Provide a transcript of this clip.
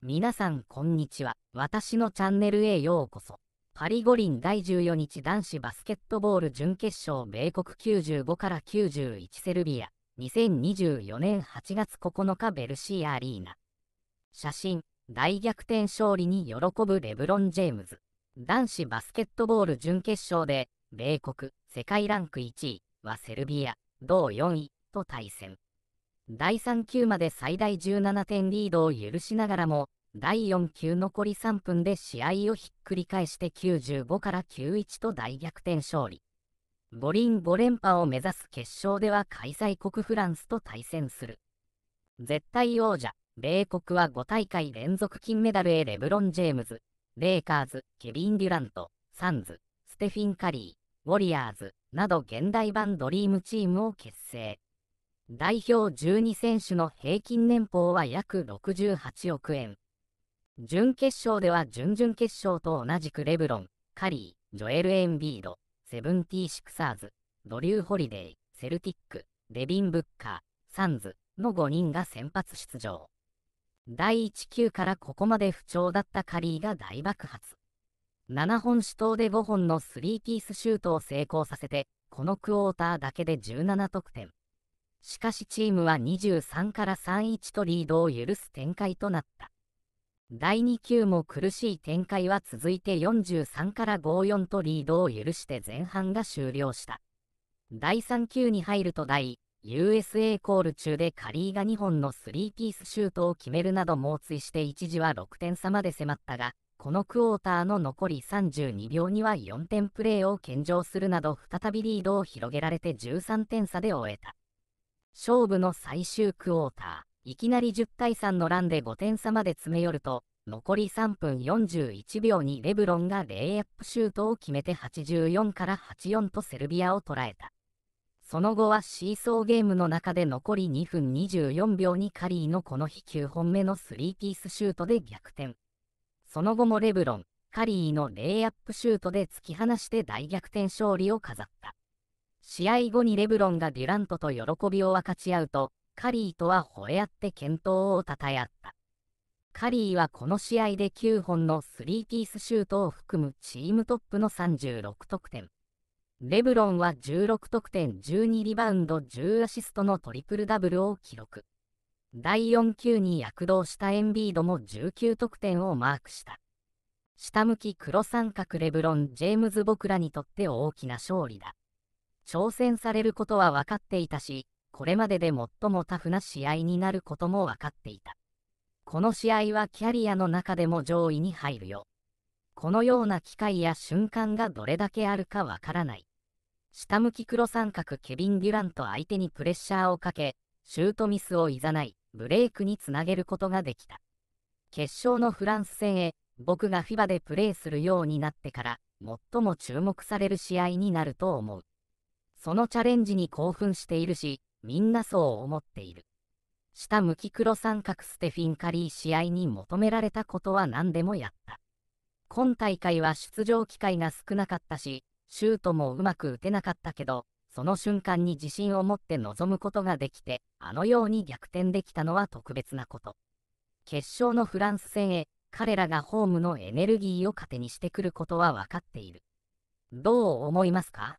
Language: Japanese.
皆さんこんにちは。私のチャンネルへようこそ。パリ五輪第14日男子バスケットボール準決勝米国95から91セルビア2024年8月9日ベルシーアリーナ。写真、大逆転勝利に喜ぶレブロン・ジェームズ。男子バスケットボール準決勝で、米国、世界ランク1位はセルビア、同4位と対戦。第3球まで最大17点リードを許しながらも、第4球残り3分で試合をひっくり返して95から91と大逆転勝利。五輪5連覇を目指す決勝では開催国フランスと対戦する。絶対王者、米国は5大会連続金メダルへレブロン・ジェームズ、レイカーズ、ケビン・デュラント、サンズ、ステフィン・カリー、ウォリアーズなど現代版ドリームチームを結成。代表12選手の平均年俸は約68億円。準決勝では準々決勝と同じくレブロン、カリー、ジョエル・エンビード、セブンティー・シクサーズ、ドリュー・ホリデイ、セルティック、デビン・ブッカー、サンズの5人が先発出場。第1球からここまで不調だったカリーが大爆発。7本手投で5本のスリーピースシュートを成功させて、このクォーターだけで17得点。しかしチームは23から31とリードを許す展開となった。第2球も苦しい展開は続いて43から54とリードを許して前半が終了した。第3球に入ると第 USA コール中でカリーが2本のスリーピースシュートを決めるなど猛追して一時は6点差まで迫ったが、このクォーターの残り32秒には4点プレーを献上するなど再びリードを広げられて13点差で終えた。勝負の最終クォーター、いきなり10対3のランで5点差まで詰め寄ると、残り3分41秒にレブロンがレイアップシュートを決めて84から84とセルビアを捉えた。その後はシーソーゲームの中で残り2分24秒にカリーのこの日9本目のスリーピースシュートで逆転。その後もレブロン、カリーのレイアップシュートで突き放して大逆転勝利を飾った。試合後にレブロンがデュラントと喜びを分かち合うと、カリーとは吠え合って健闘を称え合った。カリーはこの試合で9本のスリーピースシュートを含むチームトップの36得点。レブロンは16得点12リバウンド10アシストのトリプルダブルを記録。第4球に躍動したエンビードも19得点をマークした。下向き黒三角レブロン・ジェームズ・ボクラにとって大きな勝利だ。挑戦されることは分かっていたし、これまでで最もタフな試合になることも分かっていた。この試合はキャリアの中でも上位に入るよ。このような機会や瞬間がどれだけあるかわからない。下向き黒三角ケビン・デュラント相手にプレッシャーをかけ、シュートミスをいざない、ブレイクにつなげることができた。決勝のフランス戦へ、僕が FIBA でプレーするようになってから、最も注目される試合になると思う。そのチャレンジに興奮しているし、みんなそう思っている。下向き黒三角ステフィン・カリー試合に求められたことは何でもやった。今大会は出場機会が少なかったし、シュートもうまく打てなかったけど、その瞬間に自信を持って臨むことができて、あのように逆転できたのは特別なこと。決勝のフランス戦へ、彼らがホームのエネルギーを糧にしてくることは分かっている。どう思いますか